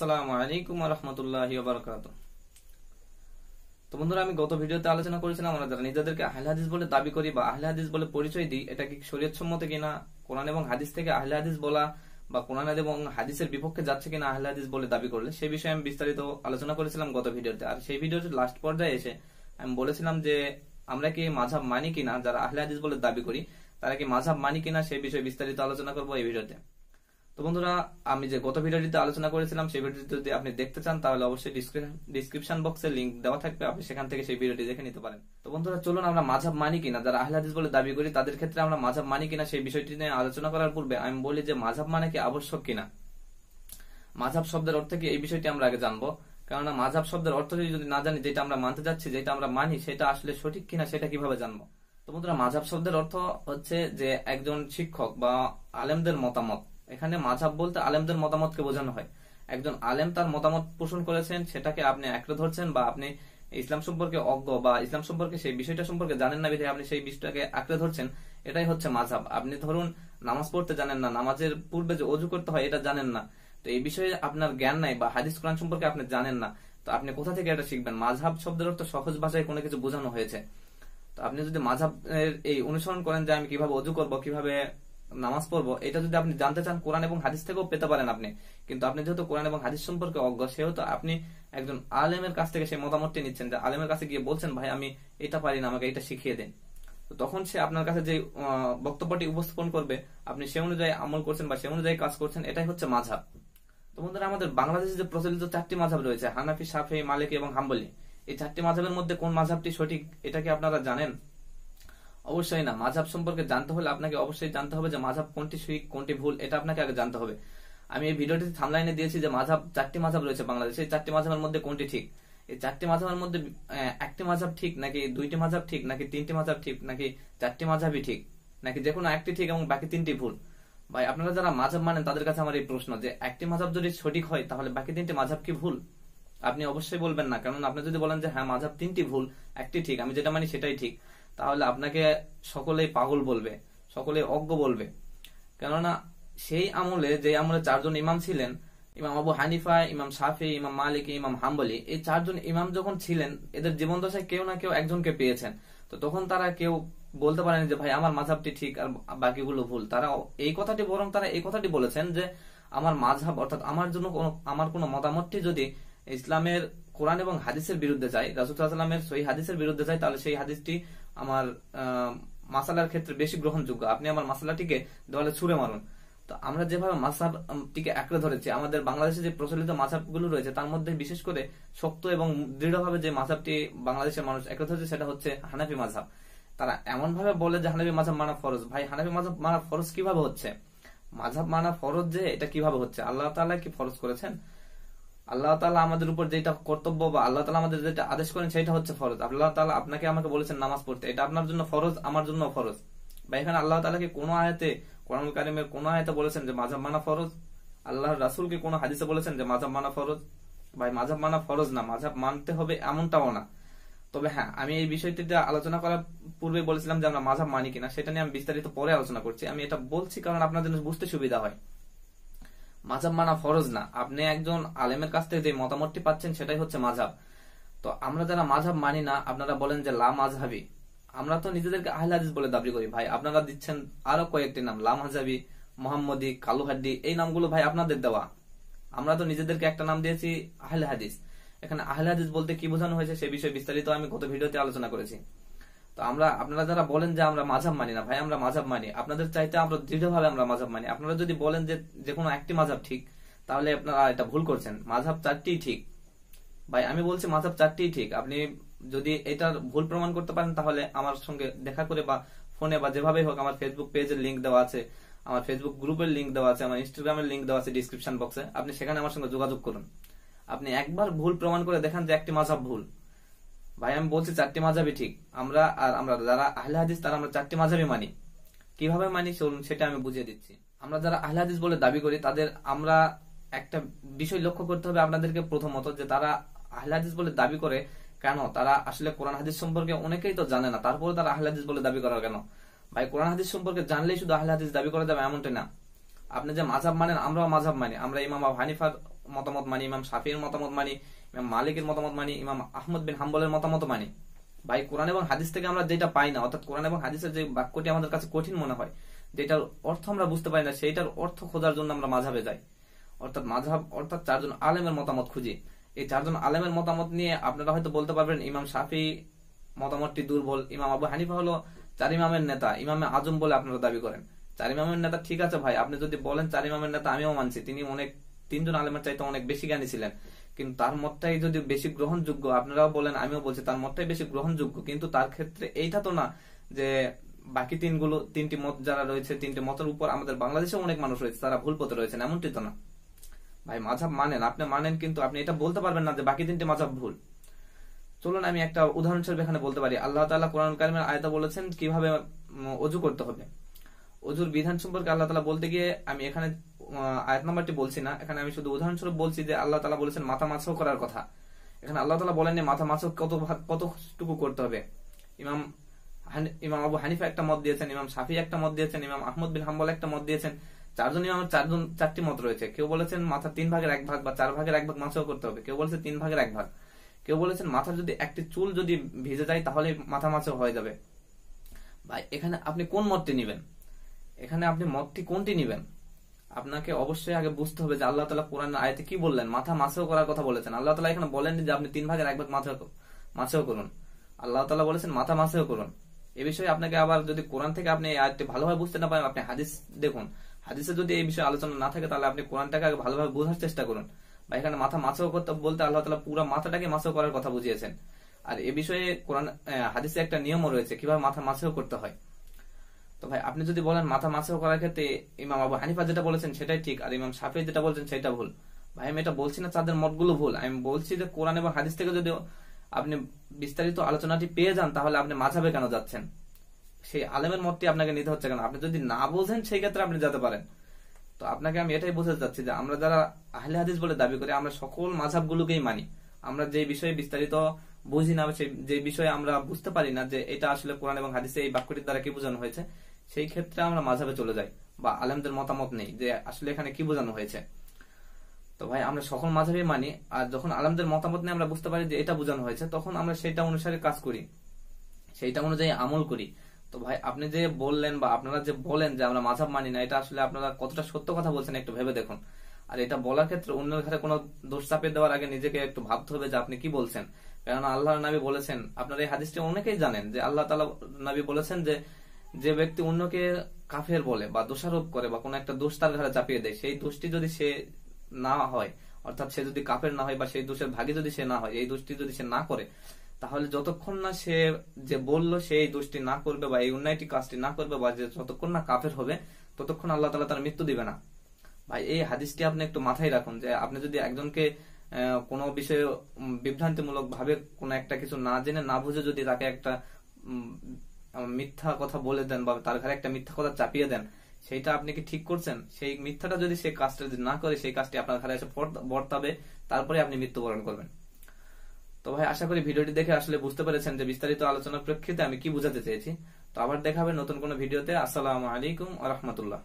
আমি গত আলোচনা করেছিলাম নিজেদেরকে বলে দাবি করি বা বলে পরিচয় এটা কি শরীয়ত কিনা এবং হাদিস থেকে আহলে হাদিস বলা বা কোরআন এবং হাদিসের বিপক্ষে যাচ্ছে কিনা আহলে হাদিস বলে দাবি করলে সেই বিষয়ে আমি বিস্তারিত আলোচনা করেছিলাম গত ভিডিওতে আর সেই ভিডিওর লাস্ট পর্যায়ে এসে আমি বলেছিলাম যে আমরা কি মাঝাব মানি কিনা যারা আহলে হাদিস বলে দাবি করি তারা কি মাঝাব মানি কিনা সেই বিষয়ে বিস্তারিত আলোচনা করবো এই ভিডিওতে তো বন্ধুরা আমি যে গত ভিডিওটিতে আলোচনা করেছিলাম সেই ভিডিওটি যদি আপনি দেখতে চান তাহলে অবশ্যই ডিসক্রিপশন বক্সে লিঙ্ক দেওয়া থাকবে আপনি সেখান থেকে সেই ভিডিওটি দেখে নিতে পারেন তো বন্ধুরা চলুন আমরা মাঝাব মানি কিনা যারা আহলাদিস বলে দাবি করি তাদের ক্ষেত্রে আমরা মাঝাব মানি কিনা সেই বিষয়টি নিয়ে আলোচনা করার পূর্বে আমি বলি যে মাঝাব মানে কি আবশ্যক কিনা মাঝাব শব্দের অর্থ কি এই বিষয়টি আমরা আগে জানবো কেননা মাঝাব শব্দের অর্থ যদি না জানি যেটা আমরা মানতে যাচ্ছি যেটা আমরা মানি সেটা আসলে সঠিক কিনা সেটা কিভাবে জানবো তো বন্ধুরা মাঝাব শব্দের অর্থ হচ্ছে যে একজন শিক্ষক বা আলেমদের মতামত এখানে মাঝাব বলতে আলেমদের মতামতকে বোঝানো হয় একজন আলেম তার মতামত পোষণ করেছেন সেটাকে আপনি একটা ধরছেন বা আপনি ইসলাম সম্পর্কে অজ্ঞ বা ইসলাম সম্পর্কে সেই বিষয়টা সম্পর্কে জানেন না বিধায় আপনি সেই বিষয়টাকে আঁকড়ে ধরছেন এটাই হচ্ছে মাঝাব আপনি ধরুন নামাজ পড়তে জানেন না নামাজের পূর্বে যে অজু করতে হয় এটা জানেন না তো এই বিষয়ে আপনার জ্ঞান নাই বা হাদিস কোরআন সম্পর্কে আপনি জানেন না তো আপনি কোথা থেকে এটা শিখবেন মাঝহাব শব্দের অর্থ সহজ ভাষায় কোনো কিছু বোঝানো হয়েছে তো আপনি যদি মাঝহাব এই অনুসরণ করেন যে আমি কিভাবে অজু করবো কিভাবে নামাজ পড়ব এটা যদি আপনি জানতে চান কোরআন এবং হাদিস থেকেও পেতে পারেন আপনি কিন্তু আপনি যেহেতু কোরআন এবং হাদিস সম্পর্কে অজ্ঞ সেহেতু আপনি একজন আলেমের কাছ থেকে সেই মতামতটি নিচ্ছেন যে আলেমের কাছে গিয়ে বলছেন ভাই আমি এটা পারি না আমাকে এটা শিখিয়ে দেন তখন সে আপনার কাছে যে বক্তব্যটি উপস্থাপন করবে আপনি সে অনুযায়ী আমল করছেন বা সে অনুযায়ী কাজ করছেন এটাই হচ্ছে মাঝাব তো বন্ধুরা আমাদের বাংলাদেশে যে প্রচলিত চারটি মাঝাব রয়েছে হানাফি সাফি মালিক এবং হাম্বলি এই চারটি মাঝাবের মধ্যে কোন মাঝাবটি সঠিক এটা কি আপনারা জানেন অবশ্যই না মাঝাব সম্পর্কে জানতে হলে আপনাকে অবশ্যই জানতে হবে যে মাঝাব কোনটি সুইক কোনটি ভুল এটা আপনাকে আগে জানতে হবে আমি এই ভিডিওটি থামলাইনে দিয়েছি যে মাঝাব চারটি মাঝাব রয়েছে বাংলাদেশে এই চারটি মাঝাবের মধ্যে কোনটি ঠিক এই চারটি মাঝাবের মধ্যে একটি মাঝাব ঠিক নাকি দুইটি মাঝাব ঠিক নাকি তিনটি মাঝাব ঠিক নাকি চারটি মাঝাবই ঠিক নাকি যে কোনো একটি ঠিক এবং বাকি তিনটি ভুল ভাই আপনারা যারা মাঝাব মানেন তাদের কাছে আমার এই প্রশ্ন যে একটি মাঝাব যদি সঠিক হয় তাহলে বাকি তিনটি মাঝাব কি ভুল আপনি অবশ্যই বলবেন না কারণ আপনি যদি বলেন যে হ্যাঁ মাঝাব তিনটি ভুল একটি ঠিক আমি যেটা মানি সেটাই ঠিক তাহলে আপনাকে সকলেই পাগল বলবে সকলেই অজ্ঞ বলবে কেননা সেই আমলে যে আমলে চারজন ইমাম ছিলেন ইমাম আবু হানিফা ইমাম শাফি ইমাম মালিক ইমাম হাম্বলি এই চারজন ইমাম যখন ছিলেন এদের জীবনদশায় কেউ না কেউ একজনকে পেয়েছেন তো তখন তারা কেউ বলতে পারেন যে ভাই আমার মাঝহাবটি ঠিক আর বাকিগুলো ভুল তারা এই কথাটি বরং তারা এই কথাটি বলেছেন যে আমার মাঝহাব অর্থাৎ আমার জন্য আমার কোনো মতামতটি যদি ইসলামের কোরআন এবং হাদিসের বিরুদ্ধে যায় রাসুলামের সেই হাদিসের বিরুদ্ধে যায় তাহলে সেই হাদিসটি আমার মাসালার ক্ষেত্রে বেশি গ্রহণযোগ্য আপনি আমার মাসালাটিকে দেওয়ালে ছুঁড়ে মারুন তো আমরা যেভাবে মাসাবটিকে একড়ে ধরেছি আমাদের বাংলাদেশে যে প্রচলিত মাসাবগুলো রয়েছে তার মধ্যে বিশেষ করে শক্ত এবং দৃঢ়ভাবে যে মাসাবটি বাংলাদেশের মানুষ একড়ে ধরেছে সেটা হচ্ছে হানাফি মাঝাব তারা এমন ভাবে বলে যে হানাফি মাঝাব মানা ফরজ ভাই হানাফি মাঝাব মানা ফরজ কিভাবে হচ্ছে মাঝাব মানা ফরজ যে এটা কিভাবে হচ্ছে আল্লাহ তালা কি ফরজ করেছেন আল্লাহ তালা আমাদের উপর যেটা কর্তব্য বা আল্লাহ তালা আমাদের যেটা আদেশ করেন সেটা হচ্ছে ফরজ আল্লাহ তালা আপনাকে আমাকে বলেছেন নামাজ পড়তে এটা আপনার জন্য ফরজ আমার জন্য ফরজ বা এখানে আল্লাহ তালাকে কোন আয়াতে করমুল কারিমের কোন আয়াতে বলেছেন যে মাঝাব মানা ফরজ আল্লাহ রাসুলকে কোন হাদিসে বলেছেন যে মাঝাব মানা ফরজ ভাই মাঝাব মানা ফরজ না মাঝাব মানতে হবে এমনটাও না তবে হ্যাঁ আমি এই বিষয়টিতে আলোচনা করার পূর্বে বলেছিলাম যে আমরা মাঝাব মানি কিনা সেটা নিয়ে আমি বিস্তারিত পরে আলোচনা করছি আমি এটা বলছি কারণ আপনার বুঝতে সুবিধা হয় মাঝাব মানা ফরজ না আপনি একজন আলেমের কাছ থেকে যে মতামতটি পাচ্ছেন সেটাই হচ্ছে মাঝাব তো আমরা যারা মাঝাব মানি না আপনারা বলেন যে লা মাঝহাবি আমরা তো নিজেদেরকে আহলে হাদিস বলে দাবি করি ভাই আপনারা দিচ্ছেন আরো কয়েকটি নাম লা মাঝাবি মোহাম্মদি কালুহাড্ডি এই নামগুলো ভাই আপনাদের দেওয়া আমরা তো নিজেদেরকে একটা নাম দিয়েছি আহলে হাদিস এখানে আহলে হাদিস বলতে কি বোঝানো হয়েছে সে বিষয়ে বিস্তারিত আমি গত ভিডিওতে আলোচনা করেছি তো আমরা আপনারা যারা বলেন যে আমরা মাঝাব মানি না ভাই আমরা মাঝাব মানি আপনাদের চাইতে আমরা দৃঢ়ভাবে আমরা মাঝাব মানি আপনারা যদি বলেন যে যে কোনো একটি মাঝাব ঠিক তাহলে আপনারা এটা ভুল করছেন মাঝাব চারটি ঠিক ভাই আমি বলছি মাঝাব চারটি ঠিক আপনি যদি এটার ভুল প্রমাণ করতে পারেন তাহলে আমার সঙ্গে দেখা করে বা ফোনে বা যেভাবেই হোক আমার ফেসবুক পেজের লিঙ্ক দেওয়া আছে আমার ফেসবুক গ্রুপের লিঙ্ক দেওয়া আছে আমার ইনস্টাগ্রামের লিঙ্ক দেওয়া আছে ডিসক্রিপশন বক্সে আপনি সেখানে আমার সঙ্গে যোগাযোগ করুন আপনি একবার ভুল প্রমাণ করে দেখান যে একটি মাঝাব ভুল ভাই আমি বলছি চারটি মাঝাবি ঠিক আমরা আর আমরা যারা আহলে হাদিস তারা আমরা চারটি মাঝাবি মানি কিভাবে মানি চলুন সেটা আমি বুঝিয়ে দিচ্ছি আমরা যারা আহলে হাদিস বলে দাবি করি তাদের আমরা একটা বিষয় লক্ষ্য করতে হবে আপনাদেরকে প্রথমত যে তারা আহলে হাদিস বলে দাবি করে কেন তারা আসলে কোরআন হাদিস সম্পর্কে অনেকেই তো জানে না তারপরে তারা আহলে হাদিস বলে দাবি করার কেন ভাই কোরআন হাদিস সম্পর্কে জানলেই শুধু আহলে হাদিস দাবি করা যাবে এমনটাই না আপনি যে মাঝাব মানেন আমরাও মাঝাব মানি আমরা ইমাম হানিফার মতামত মানি ইমাম শাফির মতামত মানি ইমাম মালিকের মতামত মানি ইমাম আহমদ বিন হাম্বলের মতামত মানি ভাই কোরআন এবং হাদিস থেকে আমরা যেটা পাই না অর্থাৎ কোরআন এবং হাদিসের যে বাক্যটি আমাদের কাছে কঠিন মনে হয় যেটার অর্থ আমরা বুঝতে পারি না সেইটার অর্থ খোঁজার জন্য আমরা মাঝাবে যাই অর্থাৎ মাঝাব অর্থাৎ চারজন আলেমের মতামত খুঁজি এই চারজন আলেমের মতামত নিয়ে আপনারা হয়তো বলতে পারবেন ইমাম সাফি মতামতটি দুর্বল ইমাম আবু হানিফা হলো চার ইমামের নেতা ইমামে আজম বলে আপনারা দাবি করেন চার ইমামের নেতা ঠিক আছে ভাই আপনি যদি বলেন চার ইমামের নেতা আমিও মানছি তিনি অনেক তিনজন আলেমের চাইতে অনেক বেশি জ্ঞানী ছিলেন কিন্তু তার মতটাই যদি বেশি গ্রহণযোগ্য আপনারাও বলেন আমিও বলছি তার মতটাই বেশি গ্রহণযোগ্য কিন্তু তার ক্ষেত্রে এইটা তো না যে বাকি তিনগুলো তিনটি মত যারা রয়েছে তিনটি মতের উপর আমাদের বাংলাদেশে অনেক মানুষ রয়েছে তারা ভুল পথে রয়েছেন এমনটি তো না ভাই মাঝাব মানেন আপনি মানেন কিন্তু আপনি এটা বলতে পারবেন না যে বাকি তিনটি মাঝাব ভুল চলুন আমি একটা উদাহরণ স্বরূপ এখানে বলতে পারি আল্লাহ তালা কোরআন কালিমের আয়তা বলেছেন কিভাবে অজু করতে হবে অজুর বিধান সম্পর্কে আল্লাহ তালা বলতে গিয়ে আমি এখানে আয়াত নাম্বারটি বলছি না এখানে আমি শুধু উদাহরণস্বরূপ বলছি যে আল্লাহ তালা বলেছেন মাথা মাছও করার কথা এখানে আল্লাহ তালা বলেননি মাথা মাছও কত কতটুকু করতে হবে ইমাম ইমাম আবু হানিফা একটা মত দিয়েছেন ইমাম শাফি একটা মত দিয়েছেন ইমাম আহমদ বিন হাম্বল একটা মত দিয়েছেন চারজন ইমামের চারজন চারটি মত রয়েছে কেউ বলেছেন মাথা তিন ভাগের এক ভাগ বা চার ভাগের এক ভাগ মাছও করতে হবে কেউ বলেছে তিন ভাগের এক ভাগ কেউ বলেছেন মাথার যদি একটি চুল যদি ভিজে যায় তাহলে মাথা মাছও হয়ে যাবে ভাই এখানে আপনি কোন মতটি নিবেন এখানে আপনি মতটি কোনটি নিবেন আপনাকে অবশ্যই আগে বুঝতে হবে যে আল্লাহ তালা কোরআন আয়তে কি বললেন মাথা মাছেও করার কথা বলেছেন আল্লাহ তালা এখানে বলেন যে আপনি তিন ভাগের এক ভাগ মাথা মাছেও করুন আল্লাহ তালা বলেছেন মাথা মাছেও করুন এ বিষয়ে আপনাকে আবার যদি কোরআন থেকে আপনি আয়তে ভালোভাবে বুঝতে না পারেন আপনি হাদিস দেখুন হাদিসে যদি এই বিষয়ে আলোচনা না থাকে তাহলে আপনি কোরআনটাকে আগে ভালোভাবে বোঝার চেষ্টা করুন বা এখানে মাথা মাছেও করতে বলতে আল্লাহ তালা পুরো মাথাটাকে মাছেও করার কথা বুঝিয়েছেন আর এ বিষয়ে কোরআন হাদিসে একটা নিয়মও রয়েছে কিভাবে মাথা মাছেও করতে হয় তো ভাই আপনি যদি বলেন মাথা মাছেও করার ক্ষেত্রে ইমাম আবু হানিফা যেটা বলেছেন সেটাই ঠিক আর ইমাম সাফি যেটা বলছেন সেটা ভুল ভাই আমি এটা বলছি না তাদের মতগুলো ভুল আমি বলছি যে কোরআন এবং হাদিস থেকে যদি আপনি বিস্তারিত আলোচনাটি পেয়ে যান তাহলে আপনি মাঝাবে কেন যাচ্ছেন সেই আলেমের মতটি আপনাকে নিতে হচ্ছে কেন আপনি যদি না বোঝেন সেই ক্ষেত্রে আপনি যেতে পারেন তো আপনাকে আমি এটাই বোঝাতে চাচ্ছি যে আমরা যারা আহলে হাদিস বলে দাবি করি আমরা সকল মাঝাব গুলোকেই মানি আমরা যে বিষয়ে বিস্তারিত বুঝি না যে বিষয়ে আমরা বুঝতে পারি না যে এটা আসলে কোরআন এবং হাদিসে এই বাক্যটির দ্বারা কি বোঝানো হয়েছে সেই ক্ষেত্রে আমরা মাঝাবে চলে যাই বা আলেমদের মতামত নেই যে আসলে এখানে কি বোঝানো হয়েছে তো ভাই আমরা সকল মাঝাবে মানি আর যখন আলেমদের মতামত নিয়ে আমরা বুঝতে পারি যে এটা বোঝানো হয়েছে তখন আমরা সেটা অনুসারে কাজ করি সেইটা অনুযায়ী আমল করি তো ভাই আপনি যে বললেন বা আপনারা যে বলেন যে আমরা মাঝাব মানি না এটা আসলে আপনারা কতটা সত্য কথা বলছেন একটু ভেবে দেখুন আর এটা বলার ক্ষেত্রে অন্যের ঘরে কোনো দোষ চাপিয়ে দেওয়ার আগে নিজেকে একটু ভাবতে হবে যে আপনি কি বলছেন কেননা আল্লাহ নাবি বলেছেন আপনারা এই হাদিসটি অনেকেই জানেন যে আল্লাহ তালা নাবি বলেছেন যে যে ব্যক্তি অন্যকে কাফের বলে বা দোষারোপ করে বা কোনো একটা দোষ তার ঘরে চাপিয়ে দেয় সেই দোষটি যদি সে না হয় অর্থাৎ সে যদি কাফের না হয় বা সেই দোষের ভাগে যদি সে না হয় এই দোষটি যদি সে না করে তাহলে যতক্ষণ না সে যে বললো সে এই দোষটি না করবে বা এই অন্যায়টি কাজটি না করবে বা যে যতক্ষণ না কাফের হবে ততক্ষণ আল্লাহ তালা তার মৃত্যু দিবে না ভাই এই হাদিসটি আপনি একটু মাথায় রাখুন যে আপনি যদি একজনকে কোনো বিষয়ে বিভ্রান্তিমূলক ভাবে কোনো একটা কিছু না জেনে না বুঝে যদি তাকে একটা মিথ্যা কথা বলে দেন বা তার ঘরে একটা মিথ্যা কথা চাপিয়ে দেন সেইটা আপনি কি ঠিক করছেন সেই মিথ্যাটা যদি সে কাজটা যদি না করে সেই কাজটি আপনার ঘরে এসে বর্তাবে তারপরে আপনি মৃত্যুবরণ করবেন তো ভাই আশা করি ভিডিওটি দেখে আসলে বুঝতে পেরেছেন যে বিস্তারিত আলোচনার প্রেক্ষিতে আমি কি বুঝাতে চেয়েছি তো আবার দেখাবে নতুন কোন ভিডিওতে আসসালাম আলাইকুম আহমতুল্লাহ